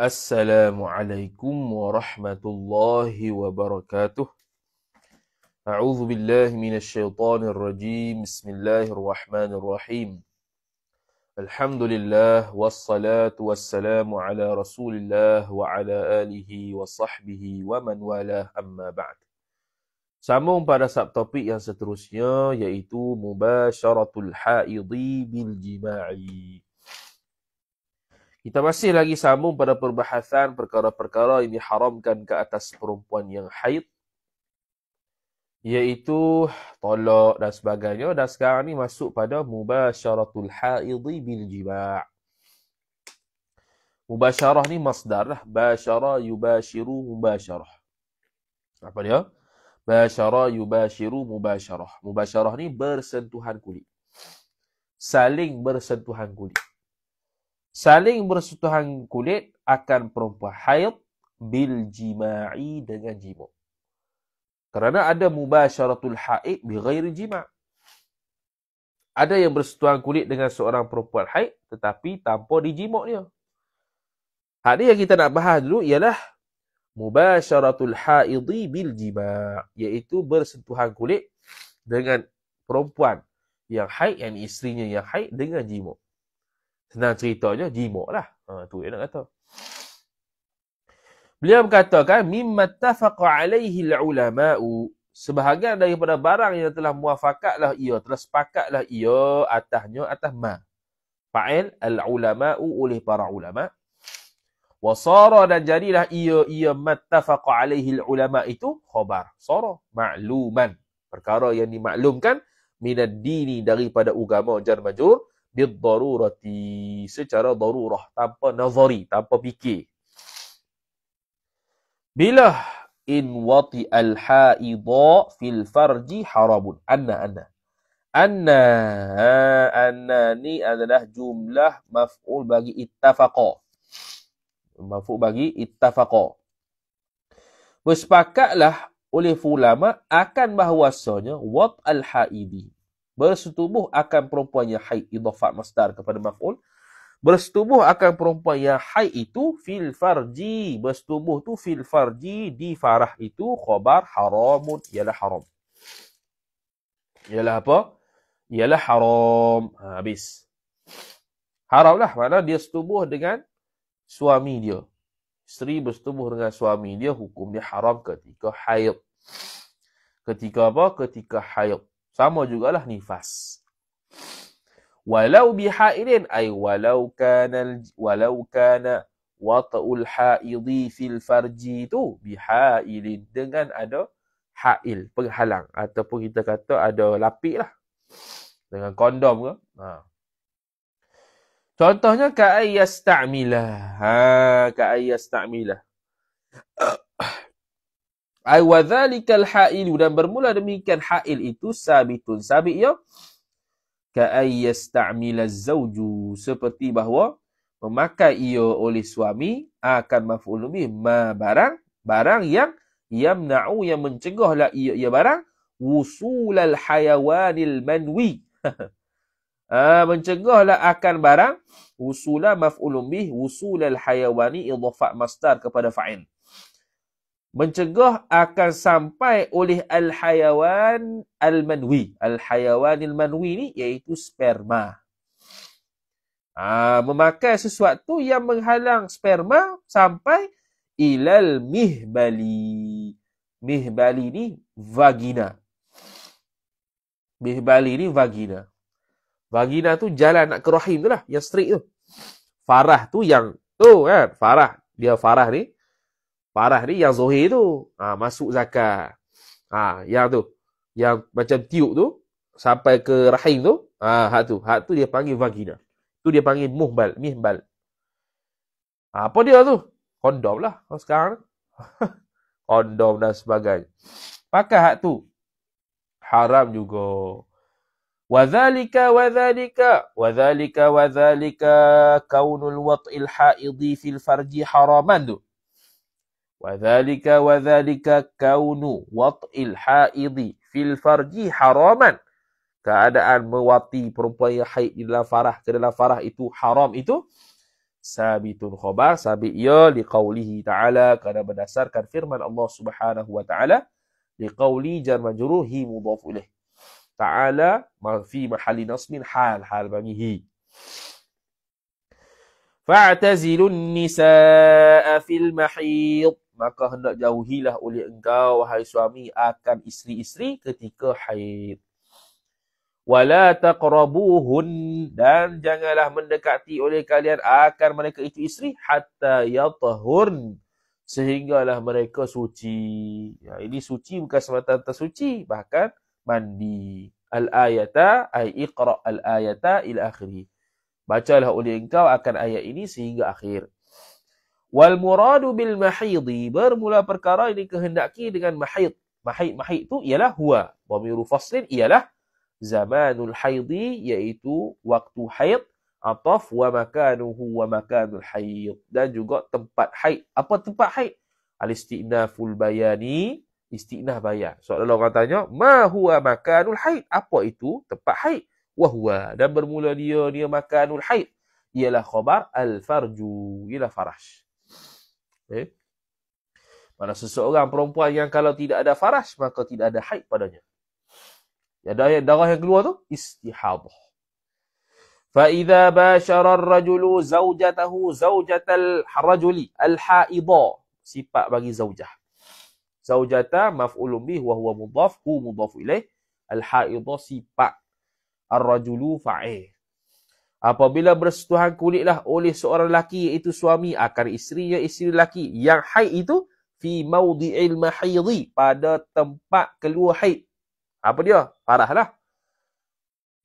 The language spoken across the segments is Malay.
السلام عليكم ورحمة الله وبركاته أعوذ بالله من الشيطان الرجيم بسم الله الرحمن الرحيم الحمد لله والصلاة والسلام على رسول الله وعلى آله وصحبه ومن والاه أما بعد Sambung pada subtopik yang seterusnya iaitu mubasharatul haidhi bil jima'i. Kita masih lagi sambung pada perbahasan perkara-perkara yang diharamkan ke atas perempuan yang haid iaitu tolak dan sebagainya dan sekarang ni masuk pada mubasharatul haidhi bil jima'. Mubasharah ni masdar lah. Basyara yubashiru mubasharah. Apa dia? Basyara yubashiru mubasyarah. Mubasyarah ni bersentuhan kulit. Saling bersentuhan kulit. Saling bersentuhan kulit akan perempuan haid bil jima'i dengan jima. Kerana ada mubasyaratul haid bi ghairi jima'. Ada yang bersentuhan kulit dengan seorang perempuan haid tetapi tanpa dijimak dia. Hak yang kita nak bahas dulu ialah mubasharatul haidhi bil jima' iaitu bersentuhan kulit dengan perempuan yang haid yang isterinya yang haid dengan jima. Senang ceritanya jima lah. Ha tu dia nak kata. Beliau mengatakan mimma tafaqa alaihi ulama'u sebahagian daripada barang yang telah muafakatlah ia telah sepakatlah ia atasnya atas ma fa'il al ulama'u oleh para ulama' Wasara dan jadilah ia ia mattafaqa alaihi ulama itu khabar. Sara makluman. Perkara yang dimaklumkan minad dini daripada agama jar majur darurati secara darurah tanpa nazari, tanpa fikir. Bila in wati al haidha fil farji harabun anna anna anna anna ni adalah jumlah maf'ul bagi ittafaqa mafu bagi ittafaqo. bersepakatlah oleh ulama akan bahwasanya wat al haidi bersetubuh akan perempuan yang haid idafat masdar kepada maf'ul bersetubuh akan perempuan yang haid itu fil farji bersetubuh tu fil farji di farah itu khabar haram. ialah haram ialah apa ialah haram ha, habis haramlah mana dia setubuh dengan suami dia. Isteri bersetubuh dengan suami dia, hukum dia haram ketika haid. Ketika apa? Ketika haid. Sama jugalah nifas. Walau bihaidin, ay walau kana, walau kana wata'ul haidi fil farji tu bihaidin. Dengan ada ha'il, penghalang. Ataupun kita kata ada lapik lah. Dengan kondom ke. Haa. Contohnya ka ayyastamila. Ha ka ayyastamila. Ai wa dhalikal ha'ilu dan bermula demikian ha'il itu sabitun. Sabit ya. Ka ayyastamila zauju seperti bahawa memakai ia oleh suami akan maf'ul bih ma barang barang yang yamna'u yang mencegahlah ia ia barang wusulal hayawanil manwi. Ha, mencegahlah akan barang wusula maf'ulun bih al hayawani idhafat masdar kepada fa'il mencegah akan sampai oleh al hayawan al manwi al hayawan al manwi ni iaitu sperma ha, memakai sesuatu yang menghalang sperma sampai ilal mihbali mihbali ni vagina mihbali ni vagina Vagina tu jalan nak ke rahim tu lah. Yang straight tu. Farah tu yang tu kan. Farah. Dia farah ni. Farah ni yang zohir tu. Ha, masuk zakat. Ha, yang tu. Yang macam tiuk tu. Sampai ke rahim tu. Ha, hak tu. Hak tu dia panggil vagina. Tu dia panggil muhbal. Mihbal. Ha, apa dia tu? Kondom lah. Oh, sekarang. Kondom dan sebagainya. Pakai hak tu. Haram juga. وَذَلِكَ وَذَلِكَ وَذَلِكَ وَذَلِكَ كَوْنُ الْوَطْءِ الْحَائِضِ فِي الْفَرْجِ حَرَامًا وَذَلِكَ وَذَلِكَ كَوْنُ وَطْءِ الْحَائِضِ فِي الْفَرْجِ حَرَامًا keadaan mewati perempuan yang haid di dalam farah ke dalam farah itu haram itu sabitun khabar sabit ya liqaulihi ta'ala kerana berdasarkan firman Allah subhanahu wa ta'ala liqauli jar majruhi mudhafu ilaih ta'ala fi mahali nasmin hal hal bagihi fa'tazilun nisaa fil mahid maka hendak jauhilah oleh engkau wahai suami akan isteri-isteri ketika haid wala taqrabuhun dan janganlah mendekati oleh kalian akan mereka itu isteri hatta yatahurn sehinggalah mereka suci ya, ini suci bukan semata-mata suci bahkan mandi. Al-ayata ay iqra al-ayata ila akhirih. Bacalah oleh engkau akan ayat ini sehingga akhir. Wal muradu bil mahidi bermula perkara ini kehendaki dengan mahid. Mahid mahid itu ialah huwa. Bamiru faslin ialah zamanul haidi iaitu waktu haid ataf wa makanuhu wa makanul haid dan juga tempat haid. Apa tempat haid? Al-istinaful bayani istinah So kalau orang tanya, ma huwa makanul haid? Apa itu tempat haid? wahua. Dan bermula dia, dia makanul haid. Ialah khabar al-farju. Ialah farash. Okay. Eh? Mana seseorang perempuan yang kalau tidak ada farash, maka tidak ada haid padanya. Ya, darah, darah yang keluar tu, istihabah. فإذا باشر الرجل زوجته rajuli al الحائضة صفة bagi zaujah? zaujata maf'ulun bih wa huwa mudhaf hu mudhaf ilaih al haidhu sifat ar rajulu fa'il apabila bersetuhan kulitlah oleh seorang lelaki iaitu suami akan isteri ya isteri lelaki yang haid itu fi maudhi'il mahidhi pada tempat keluar haid apa dia Parahlah.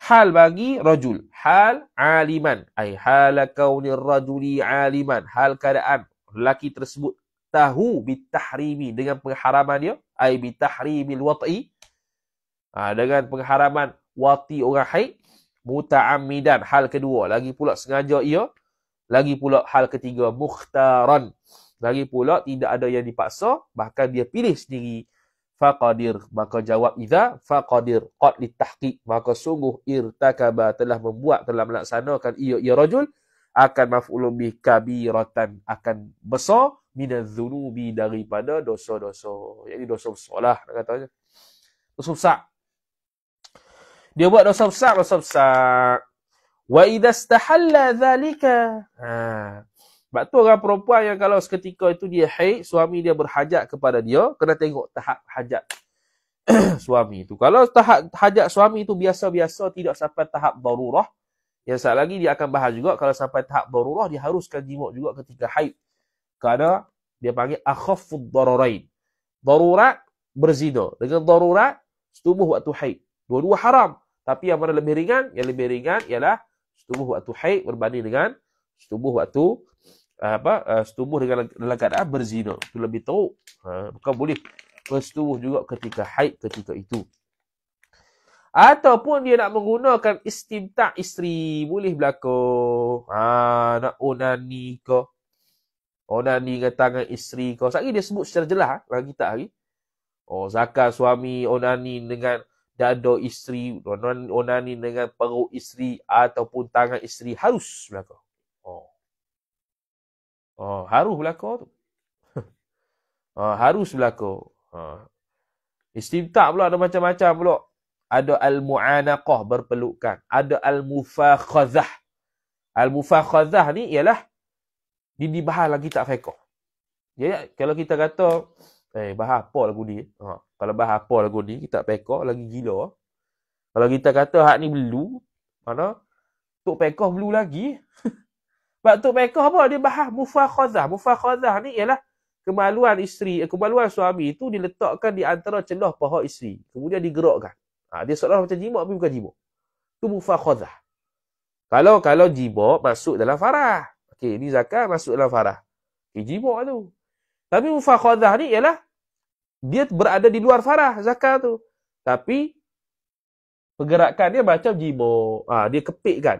hal bagi rajul hal aliman ai halakaunir rajuli aliman hal keadaan lelaki tersebut tahu bitahrimi dengan pengharaman dia ai bitahrimil wati ha, dengan pengharaman wati orang haid mutaammidan hal kedua lagi pula sengaja ia lagi pula hal ketiga mukhtaran lagi pula tidak ada yang dipaksa bahkan dia pilih sendiri faqadir maka jawab idza faqadir qad litahqiq maka sungguh irtakaba telah membuat telah melaksanakan ia ia rajul akan maf'ulun bi kabiratan akan besar minadzunubi daripada dosa-dosa. Jadi dosa besar lah katanya. Dosa besar. Dia buat dosa besar, dosa besar. Wa idha stahalla dhalika. Ha. Sebab tu orang perempuan yang kalau seketika itu dia haid, suami dia berhajat kepada dia, kena tengok tahap hajat suami itu. Kalau tahap hajat suami itu biasa-biasa tidak sampai tahap darurah, yang sekali lagi dia akan bahas juga kalau sampai tahap darurah, dia haruskan jimat juga ketika haid kerana dia panggil akhafud darurain. Darurat berzina. Dengan darurat, setubuh waktu haid. Dua-dua haram. Tapi yang mana lebih ringan? Yang lebih ringan ialah setubuh waktu haid berbanding dengan setubuh waktu apa eh, setubuh dengan dalam keadaan berzina. Itu lebih teruk. Ha, bukan boleh bersetubuh juga ketika haid ketika itu. Ataupun dia nak menggunakan istimta isteri. Boleh berlaku. Ha, nak onani ke. Onani oh, dengan tangan isteri kau. Sekali dia sebut secara jelas lagi eh, tak hari. Oh, zakat suami, onani dengan dada isteri, onani dengan perut isteri ataupun tangan isteri harus belakang. Oh. Oh, harus belakang. tu. oh, harus belakang. Oh. Istimtak pula ada macam-macam pula. Ada al-mu'anaqah berpelukan. Ada al-mufakhazah. Al-mufakhazah ni ialah di di bahal lagi tak fekor. Jadi kalau kita kata eh bahal apa lagu ni? Ha, kalau bahal apa lagu ni kita tak fekor lagi gila. Kalau kita kata hak ni belu, mana tok fekor belu lagi. Sebab tok fekor apa dia bahal mufakhazah. Mufakhazah ni ialah kemaluan isteri, eh, kemaluan suami itu diletakkan di antara celah paha isteri. Kemudian digerakkan. Ha, dia seolah macam jimat tapi bukan jimat. Itu mufakhazah. Kalau kalau jibok masuk dalam farah. Okey, ini zakat masuk dalam farah. Ijibu tu. Tapi mufakhadah ni ialah dia berada di luar farah zakat tu. Tapi pergerakan dia macam jibu. Ha, dia kepikkan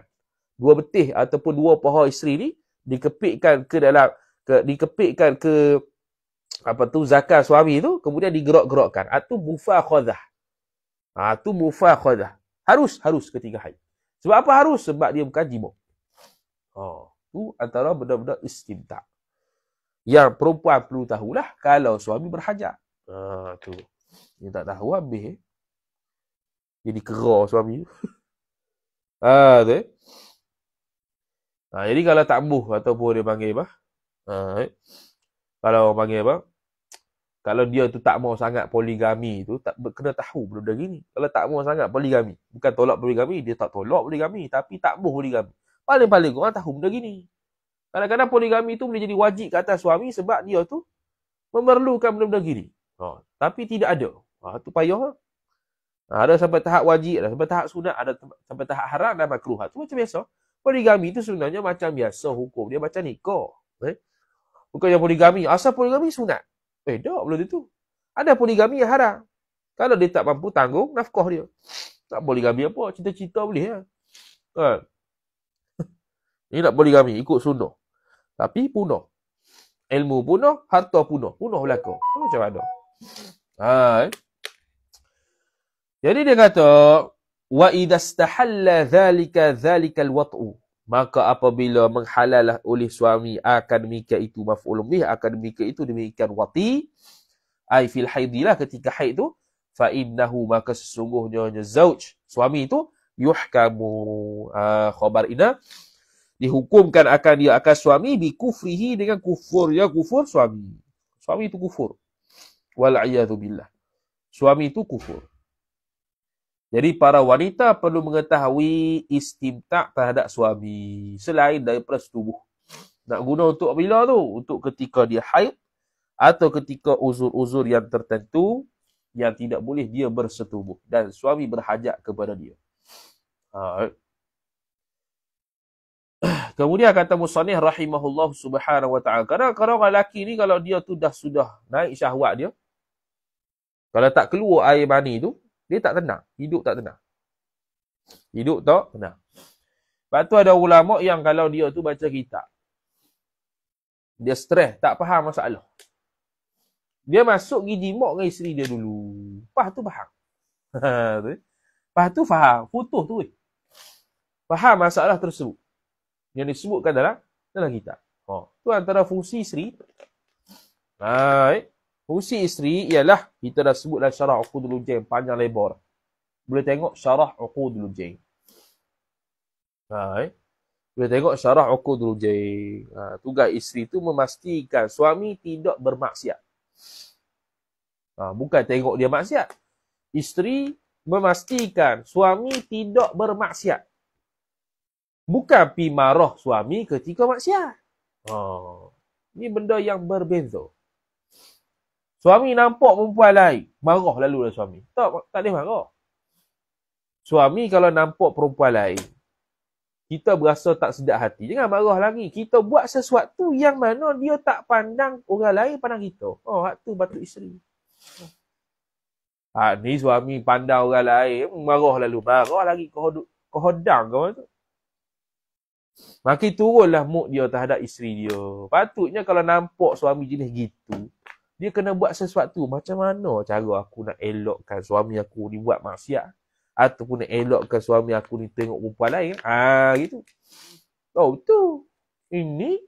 dua betih ataupun dua paha isteri ni dikepikkan ke dalam ke, dikepikkan ke apa tu zakat suami tu kemudian digerok-gerokkan. Atu mufakhadah. Ha, tu mufakhadah. Ha, harus, harus ketiga hari. Sebab apa harus? Sebab dia bukan jibu. Oh. Ha tu antara benda-benda istimta. Yang perempuan perlu tahulah kalau suami berhajat. Ha ah, tu. Dia tak tahu habis. Eh. Jadi kerah suami. ha ah, tu. Eh. Ha, jadi kalau tak buh ataupun dia panggil apa? Ha, eh. Kalau orang panggil apa? Kalau dia tu tak mau sangat poligami tu, tak kena tahu benda gini. Kalau tak mau sangat poligami, bukan tolak poligami, dia tak tolak poligami, tapi tak mau poligami paling-paling orang tahu benda gini. Kadang-kadang poligami itu boleh jadi wajib ke atas suami sebab dia tu memerlukan benda-benda gini. Ha, tapi tidak ada. Ha, tu payah Ha, ada sampai tahap wajib, ada sampai tahap sunat, ada sampai tahap haram dan makruh. Itu ha, macam biasa. Poligami itu sebenarnya macam biasa hukum. Dia macam nikah. Eh? Bukan yang poligami. Asal poligami sunat. Eh, tak belum itu. Ada poligami yang haram. Kalau dia tak mampu tanggung, nafkah dia. Tak poligami apa. cerita-cerita boleh. Ya? Ha. Ini tak boleh kami ikut sunnah. Tapi punah. Ilmu punah, harta punah. Punah berlaku. Kan macam mana? Hai. Eh? Jadi dia kata, wa idza stahalla dhalika dhalika alwatu maka apabila menghalalah oleh suami akan mika itu maf'ul bih akan mika itu demikian wati ai fil haidilah ketika haid tu fa innahu maka sesungguhnya zauj suami itu yuhkamu uh, khabar ina dihukumkan akan dia akan suami bi kufrihi dengan kufur ya kufur suami. Suami itu kufur. Wal a'yadu billah. Suami itu kufur. Jadi para wanita perlu mengetahui istimtak terhadap suami selain daripada tubuh. Nak guna untuk bila tu? Untuk ketika dia haid atau ketika uzur-uzur yang tertentu yang tidak boleh dia bersetubuh dan suami berhajat kepada dia. Ha, uh, Kemudian kata Musanih rahimahullah subhanahu wa ta'ala. Kadang-kadang orang lelaki ni kalau dia tu dah sudah naik syahwat dia. Kalau tak keluar air mani tu, dia tak tenang. Hidup tak tenang. Hidup tak tenang. Lepas tu ada ulama' yang kalau dia tu baca kitab. Dia stres, tak faham masalah. Dia masuk pergi jimok dengan isteri dia dulu. Lepas tu faham. Eh. Lepas tu faham. Putus tu. Eh. Faham masalah tersebut yang disebutkan dalam dalam kita. Oh, ha. tu antara fungsi isteri. Baik. Fungsi isteri ialah kita dah sebutlah syarah Uqudul jain panjang lebar. Boleh tengok syarah Uqudul jain. Baik. Boleh tengok syarah Uqudul jain. Ha, tugas isteri tu memastikan suami tidak bermaksiat. Ha, bukan tengok dia maksiat. Isteri memastikan suami tidak bermaksiat. Bukan pi marah suami ketika maksiat. Oh. Ha. Ini benda yang berbeza. Suami nampak perempuan lain, marah lalu lah suami. Tak, tak boleh marah. Suami kalau nampak perempuan lain, kita berasa tak sedap hati. Jangan marah lagi. Kita buat sesuatu yang mana dia tak pandang orang lain pandang kita. Oh, hak tu batu isteri. Ha, ni suami pandang orang lain, marah lalu. Marah lagi kau hodang kau tu. Makin turunlah mood dia terhadap isteri dia. Patutnya kalau nampak suami jenis gitu, dia kena buat sesuatu. Macam mana cara aku nak elokkan suami aku ni buat maksiat? Ataupun nak elokkan suami aku ni tengok perempuan lain? Ha, gitu. Oh, tu, Ini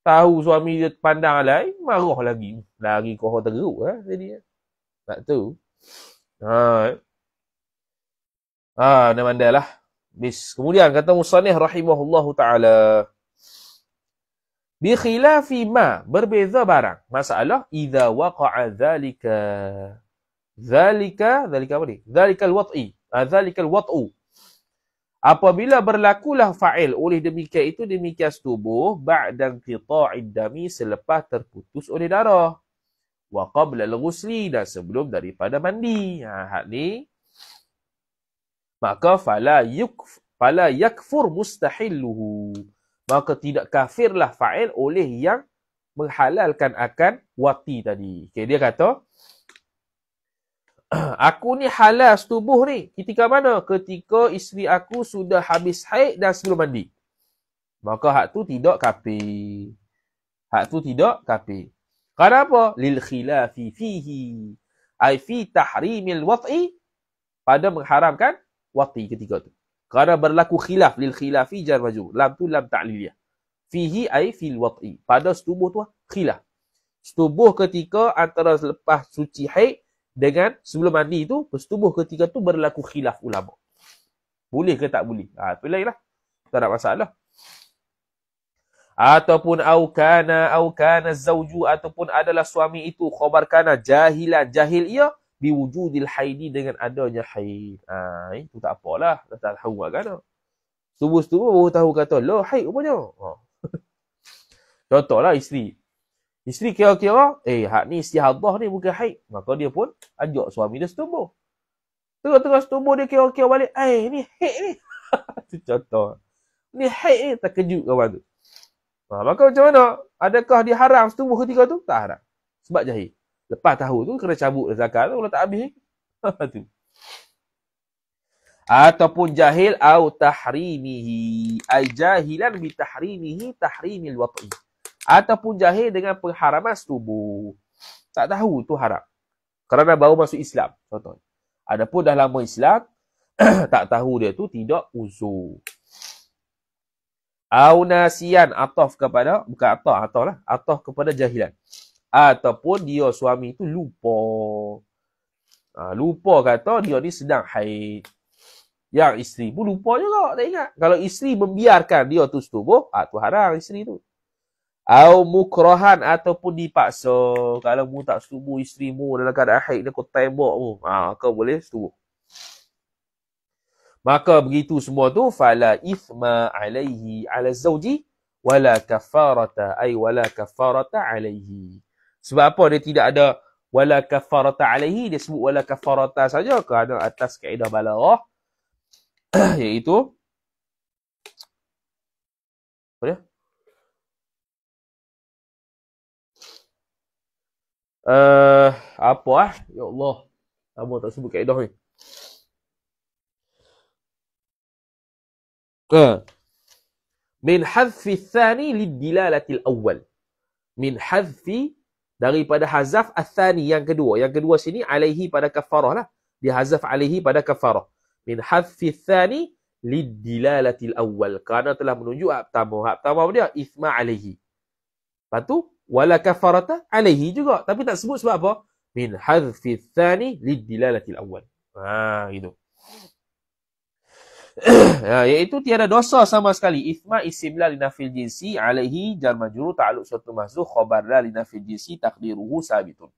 tahu suami dia pandang lain, marah lagi. Lagi kau teruk. Ha, jadi, eh. tak tahu. Ha. Eh. Ha, ah, dah mandalah. Bis Kemudian kata Musanih rahimahullahu ta'ala. Bi khilafi ma berbeza barang. Masalah, idha waqa'a dhalika. Dhalika, dhalika apa ni? Dhalika al-wat'i. Dhalika ah, al-wat'u. Apabila berlakulah fa'il oleh demikian itu demikian tubuh ba'dan qita'id dami selepas terputus oleh darah. Wa qabla al-ghusli dan sebelum daripada mandi. Ha, hak ni maka fala yuk fala yakfur mustahilluhu maka tidak kafirlah fa'il oleh yang menghalalkan akan wati tadi okey dia kata aku ni halal setubuh ni ketika mana ketika isteri aku sudah habis haid dan sebelum mandi maka hak tu tidak kafir hak tu tidak kafir kenapa lil khilafi fihi ai fi tahrimil wati pada mengharamkan waqi ketika tu. Kerana berlaku khilaf lil khilafi jar majur. Lam tu lam ta'liliyah. Fihi ay fil waqi. Pada setubuh tu khilaf. Setubuh ketika antara selepas suci haid dengan sebelum mandi tu, setubuh ketika tu berlaku khilaf ulama. Boleh ke tak boleh? Ha, tu lain lah. Tak ada masalah. Ataupun au kana au kana zauju ataupun adalah suami itu khabar jahilan jahil ia biwujudil haidi dengan adanya haid. Ha, itu eh, tak apalah. Dah tak tahu buat lah kan. Subuh-subuh baru tahu kata, lo haid rupanya. Ha. lah isteri. Isteri kira-kira, eh hak ni isteri Allah ni bukan haid. Maka dia pun ajak suami dia setubuh. Tengah-tengah setubuh dia kira-kira balik, eh ni haid ni. Itu contoh. Ni haid ni terkejut kawan tu. Ha, maka macam mana? Adakah dia haram setubuh ketika tu? Tak haram. Sebab jahil. Lepas tahu tu kena cabut zakat tu kalau tak habis. tu. Ataupun jahil au tahrimihi. Ai jahilan bi tahrimihi tahrimil wat'i. Ataupun jahil dengan pengharaman setubuh. Tak tahu tu haram. Kerana baru masuk Islam. Contoh. Adapun dah lama Islam, tak tahu dia tu tidak uzur. Aunasian nasian kepada, bukan ataf, ataf lah. Ataf kepada jahilan ataupun dia suami tu lupa. Ha, lupa kata dia ni sedang haid. Yang isteri pun lupa juga, tak ingat. Kalau isteri membiarkan dia tu setubuh, ha, tu haram isteri tu. Au mukrohan ataupun dipaksa. Kalau mu tak setubuh isteri mu dalam keadaan haid, kau tembak mu. Ha, kau boleh setubuh. Maka begitu semua tu, fala ithma alaihi ala zawji wala kafarata ay wala kafarata alaihi. Sebab apa dia tidak ada wala kafarata alaihi dia sebut wala kafarata saja kerana atas kaedah balaghah iaitu apa dia? Eh uh, apa ah? Ya Allah. Apa tak sebut kaedah ni? Ha. Uh. Min hadfi thani lid dilalati al-awwal. Min hadfi daripada hazaf athani yang kedua. Yang kedua sini alaihi pada kafarah lah. Di hazaf alaihi pada kafarah. Min hazfi athani lidilalatil awal. Kerana telah menunjuk haptamu. Haptamu dia ithma alaihi. Lepas tu, wala kafarata alaihi juga. Tapi tak sebut sebab apa? Min hazfi athani lidilalatil awal. Haa, gitu. ya, iaitu tiada dosa sama sekali ithma isimla linafil jinsi alaihi jar majrur ta'alluq suatu mahdzuf khabarla linafil jinsi taqdiruhu sabitun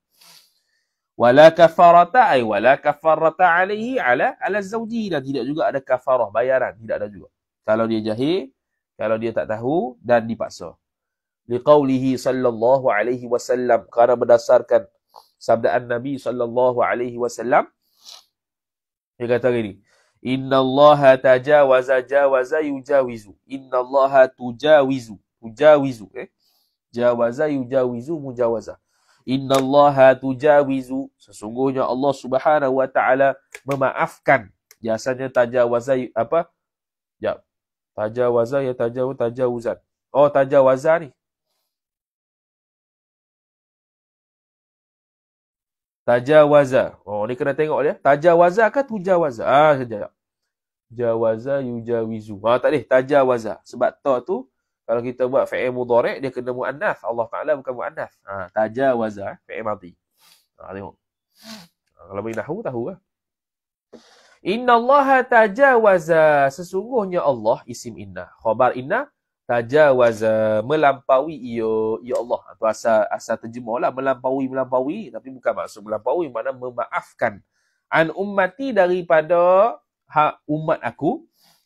wala kafarata ay wala kafarata alaihi ala ala zawji dan tidak juga ada kafarah bayaran tidak ada juga kalau dia jahil kalau dia tak tahu dan dipaksa liqaulihi sallallahu alaihi wasallam kerana berdasarkan sabdaan nabi sallallahu alaihi wasallam dia kata gini Inna Allah tajawaza jawaza yujawizu. Inna Allah tujawizu. Tujawizu. Eh? Jawaza yujawizu mujawaza. Inna Allah tujawizu. Sesungguhnya Allah subhanahu wa ta'ala memaafkan. Biasanya tajawaza apa? Ya. Tajawaza ya tajawaza tajawuzan. Oh tajawaza ni. Tajawaza. Oh ni kena tengok dia. Tajawaza ke tujawaza? Ah sekejap jawaza yujawizu. Ha, tak boleh. Tajawaza. Sebab ta tu, kalau kita buat fa'il mudarek, dia kena mu'annaf. Allah Ta'ala bukan mu'annaf. Ha, tajawaza. Eh, fa'il mati. Ha, tengok. Ha, kalau bagi nahu, tahu lah. Inna Allah tajawaza. Sesungguhnya Allah isim inna. Khabar inna tajawaza. Melampaui ia. Ya Allah. Itu ha, asal, asal terjemah lah. Melampaui, melampaui. Tapi bukan maksud melampaui. Mana memaafkan. An ummati daripada ha umat aku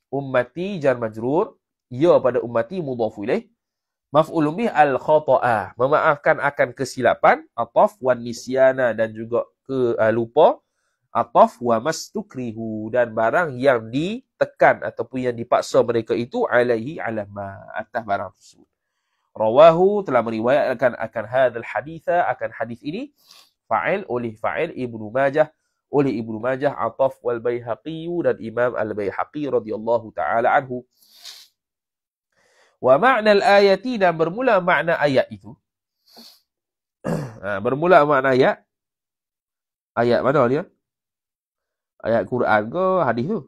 ummati jar majrur ya pada ummati mudhaf ilaih maf'ulun bih al khata'a memaafkan akan kesilapan ataf wan nisyana dan juga ke uh, lupa ataf wa mastukrihu dan barang yang ditekan ataupun yang dipaksa mereka itu alaihi alama atas barang tersebut rawahu telah meriwayatkan akan hadal haditha akan hadis ini fa'il oleh fa'il ibnu majah oleh Ibnu Majah, Ataf wal Baihaqi dan Imam Al Baihaqi radhiyallahu taala anhu. Wa makna al-ayati dan bermula makna ayat itu. Ha, bermula makna ayat. Ayat mana dia? Ayat Quran ke hadis tu?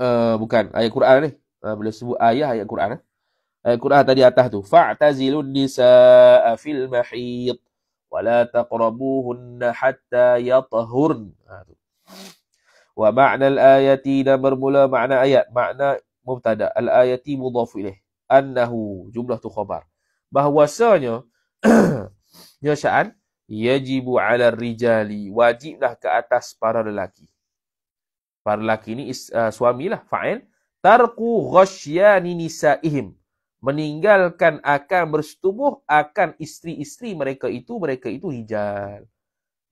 Uh, bukan ayat Quran ni. Uh, bila sebut ayat ayat Quran eh? Ayat Quran tadi atas tu. Fa'tazilun nisaa fil mahiyat. ولا تقربوهن حتى يطهرن ومعنى الآية نمر ملا معنى آيات معنى مبتدا الآية مضاف إليه أنه جملة خبر bahwasanya ya sya'an yajibu ala rijali wajiblah ke atas para lelaki para lelaki ni uh, suamilah fa'il tarku ghasyani nisa'ihim meninggalkan akan bersetubuh akan isteri-isteri mereka itu mereka itu hijal.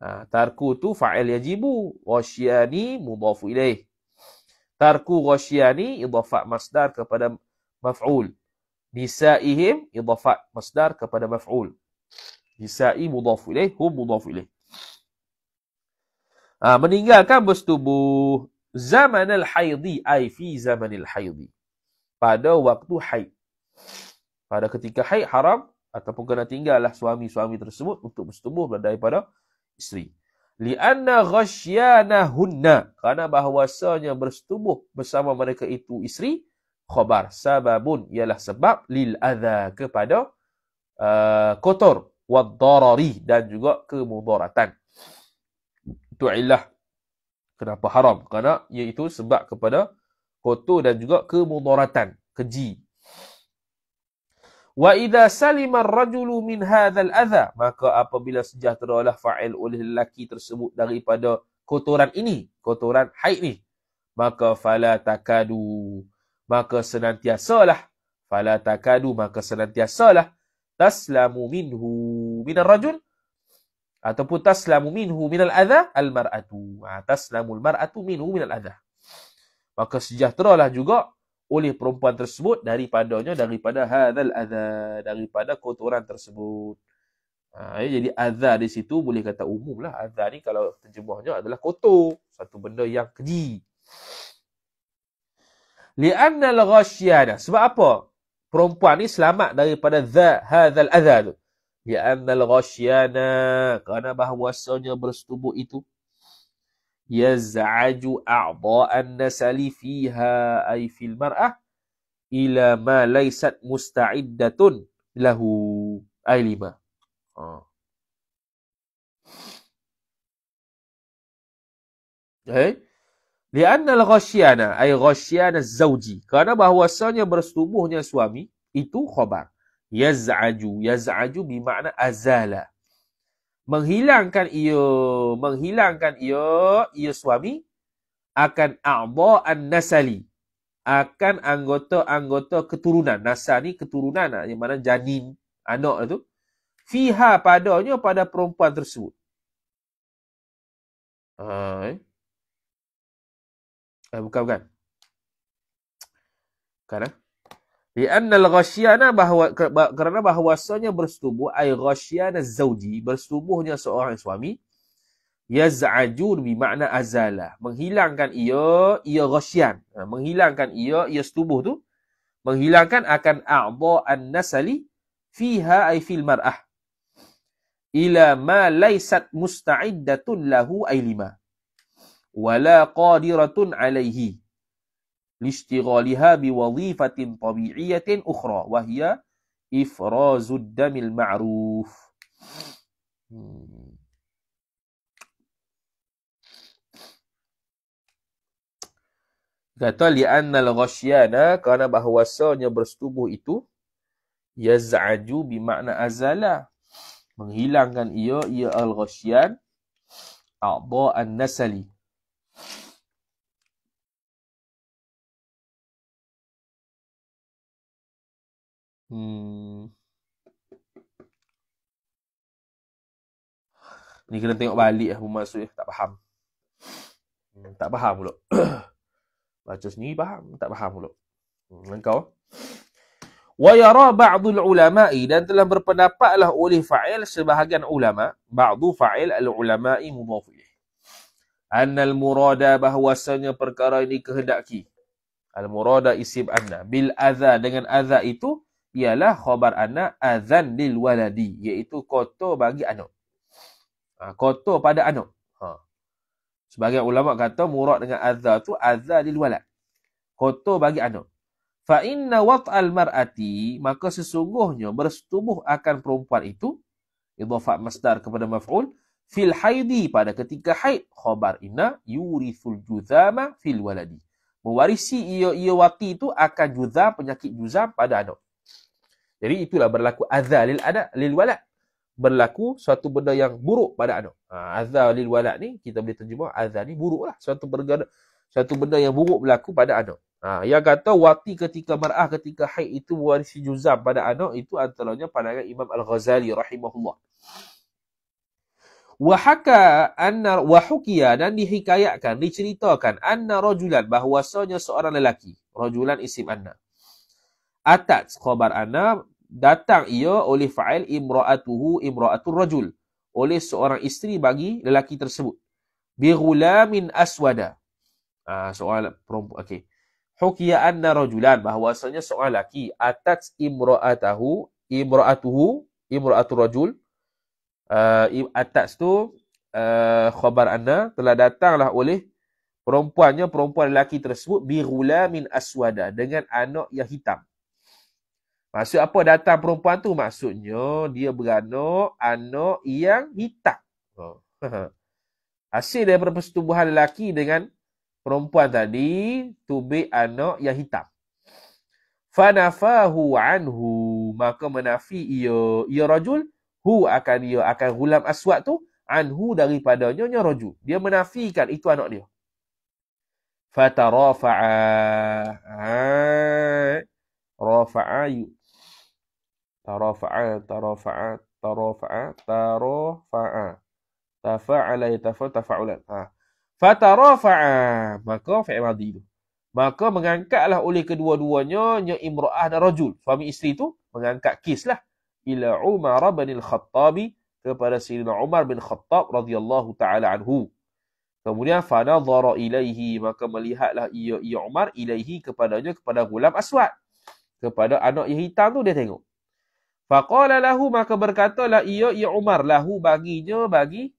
Ha, tarku tu fa'il yajibu wasyani mudhaf ilaih. Tarku wasyani idhafat masdar kepada maf'ul. Nisaihim idhafat masdar kepada maf'ul. Nisa'i mudhaf ilaih hum mudhaf ilaih. Ha, meninggalkan bersetubuh zaman al-haydi ai fi zaman al-haydi. Pada waktu haid pada ketika haid haram ataupun kena tinggallah suami-suami tersebut untuk bersetubuh daripada isteri. Lianna Hunna, Kerana bahawasanya bersetubuh bersama mereka itu isteri. Khobar. Sababun. Ialah sebab lil adha kepada uh, kotor. Waddarari. Dan juga kemudaratan. Itu illah. Kenapa haram? Kerana iaitu sebab kepada kotor dan juga kemudaratan. Keji. Wa idza salima ar-rajulu min hadzal adza, maka apabila sejahteralah fa'il oleh lelaki tersebut daripada kotoran ini, kotoran haid ni, maka fala takadu, maka senantiasalah fala takadu maka senantiasalah taslamu minhu min rajul ataupun taslamu minhu min al-adha al-mar'atu ha, taslamu al-mar'atu minhu min al-adha maka sejahteralah juga oleh perempuan tersebut daripadanya daripada hadzal adza daripada kotoran tersebut. Ha, ya, jadi adza di situ boleh kata umumlah. Adza ni kalau terjemahnya adalah kotor, satu benda yang keji. Li'anna al-ghasyiyah. Sebab apa? Perempuan ni selamat daripada dha hadzal adza tu. Li'anna al-ghasyiyah kerana bahwasanya bersetubuh itu يزعج أعضاء النسل فيها أي في المرأة إلى ما ليست مستعدة له أي لما لأن الغشيانة أي غشيانة الزوجي كان بهو السنة برستموه يا سوامي إتو خبر يزعج يزعج بمعنى أزاله menghilangkan ia menghilangkan ia ia suami akan a'dha an-nasali akan anggota-anggota keturunan nasa ni keturunan lah, yang mana janin anak lah tu fiha padanya pada perempuan tersebut Hai. Eh? eh, bukan bukan. Bukan eh? Di annal ghasyana bahawa kerana bahwasanya bersetubuh ay ghasyana zauji bersetubuhnya seorang suami ia bi makna azala menghilangkan ia ia ghasyan ha, menghilangkan ia ia setubuh tu menghilangkan akan a'dha an-nasali fiha ay fil mar'ah ila ma laysat musta'iddatun lahu ay lima wala qadiratun alaihi لاشتغالها بوظيفة طبيعية أخرى وهي إفراز الدم المعروف Kata li'anna al-ghasyana kerana bahawasanya bersetubuh itu yaz'aju bimakna azala. Menghilangkan ia, ia al-ghasyan a'ba an-nasali. Hmm. Ni kena tengok balik lah maksudnya. Tak faham. Hmm, tak faham pula. Baca sendiri faham. Tak faham pula. Hmm, engkau lah. Wa yara ba'dul ulama'i dan telah berpendapatlah oleh fa'il sebahagian ulama, ba'du fa'il al-ulama'i mudhaf ilaih. Annal murada bahwasanya perkara ini kehendaki. Al murada isim anna bil adza dengan adza itu ialah khabar anak azan lil waladi iaitu kotor bagi anak. Ha, kotor pada anak. Ha. Sebagai ulama kata murad dengan azza tu azza lil walad. Kotor bagi anak. Fa inna wat'al mar'ati maka sesungguhnya bersetubuh akan perempuan itu idhafat masdar kepada maf'ul fil haidi pada ketika haid khabar inna yurithul juzama fil waladi. Mewarisi ia ia wati itu akan juzah penyakit juzah pada anak. Jadi itulah berlaku azal lil ada lil walad. Berlaku suatu benda yang buruk pada anak. Ha, azal lil walad ni kita boleh terjemah azal ni buruklah. Suatu benda satu benda yang buruk berlaku pada anak. Ha, yang kata wati ketika marah ketika haid itu mewarisi juzam pada anak itu antaranya pandangan Imam Al-Ghazali rahimahullah. Wahaka anna wahukia dan dihikayatkan, diceritakan anna rajulan bahwasanya seorang lelaki. Rajulan isim anna. Atat khabar anna datang ia oleh fa'il imra'atuhu imra'atul rajul oleh seorang isteri bagi lelaki tersebut bi ghulamin aswada ah soal perempuan okey hukiya anna rajulan bahwasanya seorang lelaki atats imra'atahu imra'atuhu imra'atul rajul uh, atas tu uh, khabar anna telah datanglah oleh perempuannya perempuan lelaki tersebut bi ghulamin aswada dengan anak yang hitam Maksud apa datang perempuan tu? Maksudnya dia beranak anak yang hitam. Oh. Hasil daripada persetubuhan lelaki dengan perempuan tadi, tubik anak yang hitam. Fanafahu anhu. Maka menafi ia, ia rajul. Hu akan ia akan hulam aswat tu. Anhu daripada nyonya rajul. Dia menafikan itu anak dia. Fatarafa'a. Ha. Rafa'a tarafa'a tarafa'a tarafa'a tarafa'a tafa'ala tafa'ul tafa'ulan ha fatarafa'a maka fi'il madhi tu maka mengangkatlah oleh kedua-duanya nya imra'ah dan rajul suami isteri tu mengangkat kis lah ila umar bin al kepada sayyidina umar bin khattab radhiyallahu taala anhu kemudian fa ilaihi maka melihatlah ia ia umar ilaihi kepadanya kepada gulam aswad kepada anak yang hitam tu dia tengok Faqala lahu maka berkatalah ia ya Umar lahu baginya bagi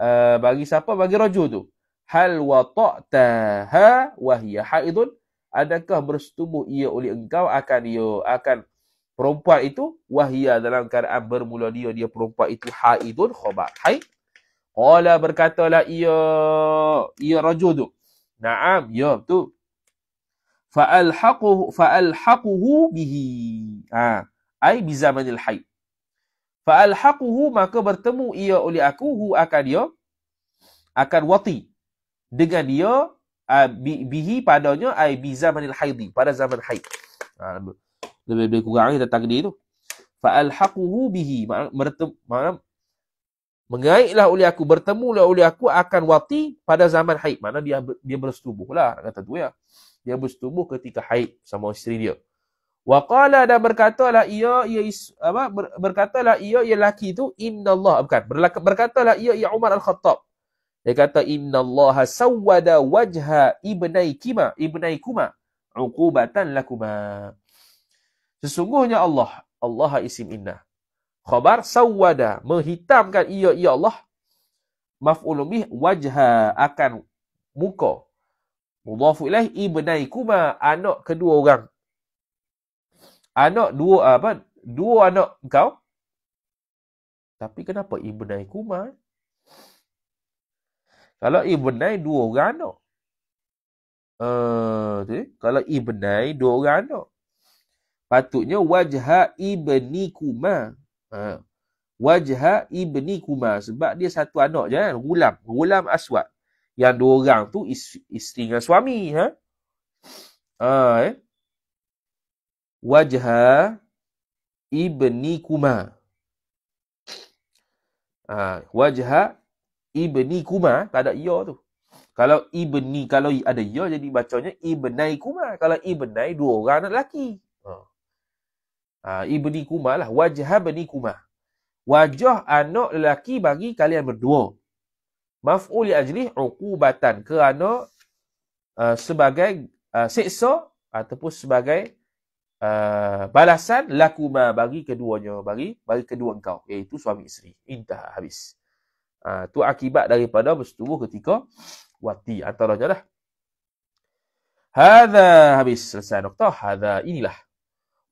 uh, bagi siapa bagi rajul tu. Hal wata'ta ha wa hiya haidun adakah bersetubuh ia oleh engkau akan ia akan perempuan itu wahia dalam keadaan bermula dia dia perempuan itu haidun khabat hai qala berkatalah ia ia rajul tu na'am ya tu fa alhaqu fa alhaquhu bihi ha ai bizamanil haid fa alhaquhu maka bertemu ia oleh aku hu akan dia akan wati dengan dia uh, bihi padanya ai bizamanil haidi pada zaman haid ha, lebih lebih kurang kita tentang dia tu fa alhaquhu bihi maka mengaitlah oleh aku bertemulah oleh aku akan wati pada zaman haid mana dia dia bersetubuhlah kata tu ya dia bersetubuh ketika haid sama isteri dia Wa qala dan berkatalah ia ia apa ber, berkatalah ia ia laki tu innallah bukan berlaka, berkatalah ia ia Umar Al-Khattab. Dia kata innallaha sawwada wajha ibnai kima ibnai kuma uqubatan lakuma. Sesungguhnya Allah Allah isim inna. Khabar sawwada menghitamkan ia ia Allah maf'ulun bih wajha akan muka mudhafu ilaih ibnai kuma anak kedua orang anak dua ah, apa dua anak kau tapi kenapa ibn ai kumar kalau ibn ai dua orang anak eh uh, kalau ibn ai dua orang anak patutnya wajha ibni kuma ha uh, wajha ibni kuma sebab dia satu anak je kan gulam gulam aswad yang dua orang tu isteri dengan suami ha uh, eh? wajha ibnikuma. Ha, wajha ibnikuma, tak ada ya tu. Kalau ibni, kalau ada ya, jadi bacanya ibnai kuma. Kalau ibnai, dua orang anak lelaki. Ha. Ha, ibni kuma lah. Wajah ibni kuma. Wajah anak lelaki bagi kalian berdua. Maf'ul ajlih uqubatan. Kerana uh, eh, sebagai uh, seksa ataupun sebagai uh, balasan laku ma bagi keduanya bagi bagi kedua engkau iaitu suami isteri intah habis itu ah, uh, akibat daripada bersetubuh ketika wati antara ah, jelah. hadha habis selesai doktor hadha inilah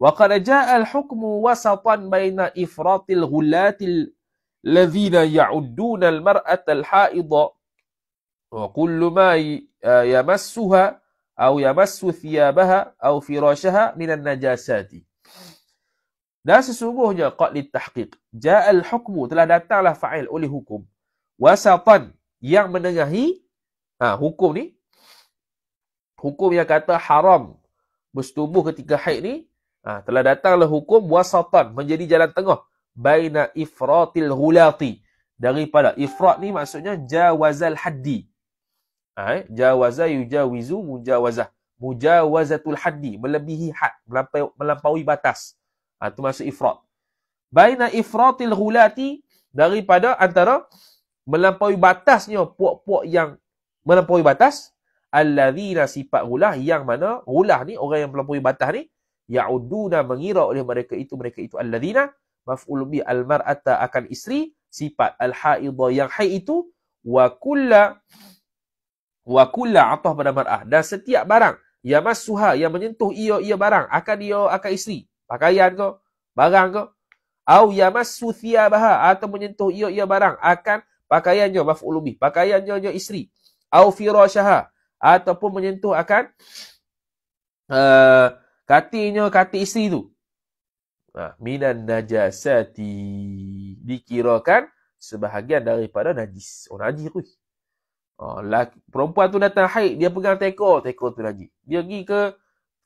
wa qad jaa al hukmu wasatan baina ifratil ghullatil الذين يعدون المرأة الحائضة وكل ma' يمسها au yamassu thiyabaha atau firashaha minan najasati dan sesungguhnya qad li tahqiq jaa al hukmu telah datanglah fa'il oleh hukum wasatan yang menengahi ha, hukum ni hukum yang kata haram bersetubuh ketika haid ni ha, telah datanglah hukum wasatan menjadi jalan tengah baina ifratil hulati daripada ifrat ni maksudnya jawazal haddi Ah, eh, jawazah yujawizu mujawazah. Mujawazatul haddi. Melebihi had. Melampaui, melampaui batas. Ha, itu maksud ifrat. Baina ifratil hulati daripada antara melampaui batasnya puak-puak yang melampaui batas. Alladzina sifat hulah yang mana hulah ni orang yang melampaui batas ni ya'uduna mengira oleh mereka itu mereka itu alladzina maf'ul bi almar'ata akan isteri sifat alhaidha yang hai itu wa kullu wa kulla atah pada mar'ah dan setiap barang yang masuha yang menyentuh ia ia barang akan ia akan isteri pakaian ke barang ke au yamassu thiyabaha atau menyentuh ia ia barang akan pakaiannya maf'ul bih pakaiannya ia isteri au firashaha ataupun menyentuh akan uh, eh, katinya kati isteri tu nah, ha, minan najasati dikirakan sebahagian daripada najis oh najis Oh, laki perempuan tu datang haid, dia pegang teko, teko tu najis. Dia pergi ke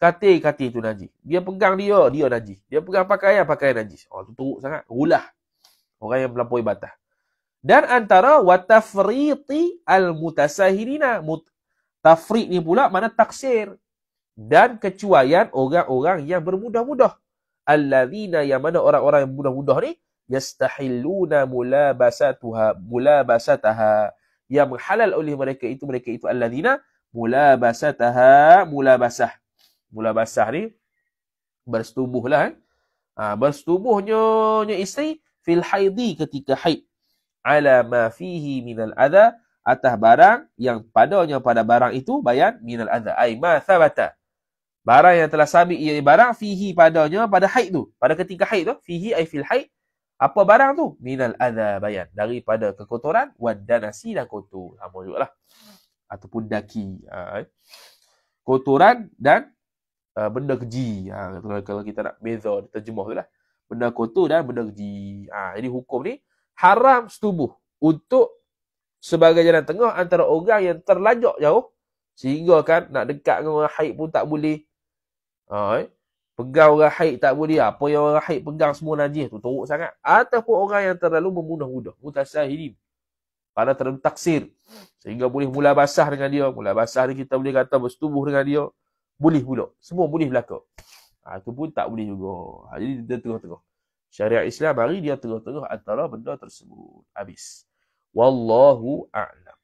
katil, katil tu najis. Dia pegang dia, dia najis. Dia pegang pakaian, pakaian najis. Oh, tu teruk sangat. Rulah. Orang yang melampaui batas. Dan antara watafriti al-mutasahirina. Mut Tafrik ni pula mana taksir. Dan kecuaian orang-orang yang bermudah-mudah. Alladzina yang mana orang-orang yang mudah-mudah ni. Yastahilluna mulabasatuha. Mulabasataha. Mulabasataha yang menghalal oleh mereka itu mereka itu alladzina mulabasataha mulabasah mulabasah ni bersetubuhlah eh? ha, bersetubuhnya nya isteri fil haidi ketika haid ala ma fihi minal adha atas barang yang padanya pada barang itu bayan minal adha ai ma thabata barang yang telah sabit ia barang fihi padanya pada haid tu pada ketika haid tu fihi ai fil haid apa barang tu? Minal adabayan. Daripada kekotoran. Wan danasi dan kotor. Sama juga lah. Ataupun daki. Ha, eh. Kotoran dan uh, benda keji. Ha, kalau kita nak beza, terjemah tu lah. Benda kotor dan benda keji. Ha, jadi hukum ni haram setubuh untuk sebagai jalan tengah antara orang yang terlajak jauh. Sehingga kan nak dekat dengan orang haid pun tak boleh. Ha, eh. Pegang orang haid tak boleh. Apa yang orang haid pegang semua najis tu. Teruk sangat. Ataupun orang yang terlalu membunuh budak. Mutasahirin. Pada terlalu taksir. Sehingga boleh mula basah dengan dia. Mula basah ni kita boleh kata bersetubuh dengan dia. Boleh pula. Semua boleh berlaku. Ha, itu pun tak boleh juga. Ha, jadi dia tengah-tengah. Syariah Islam hari dia tengah-tengah antara benda tersebut. Habis. Wallahu a'lam.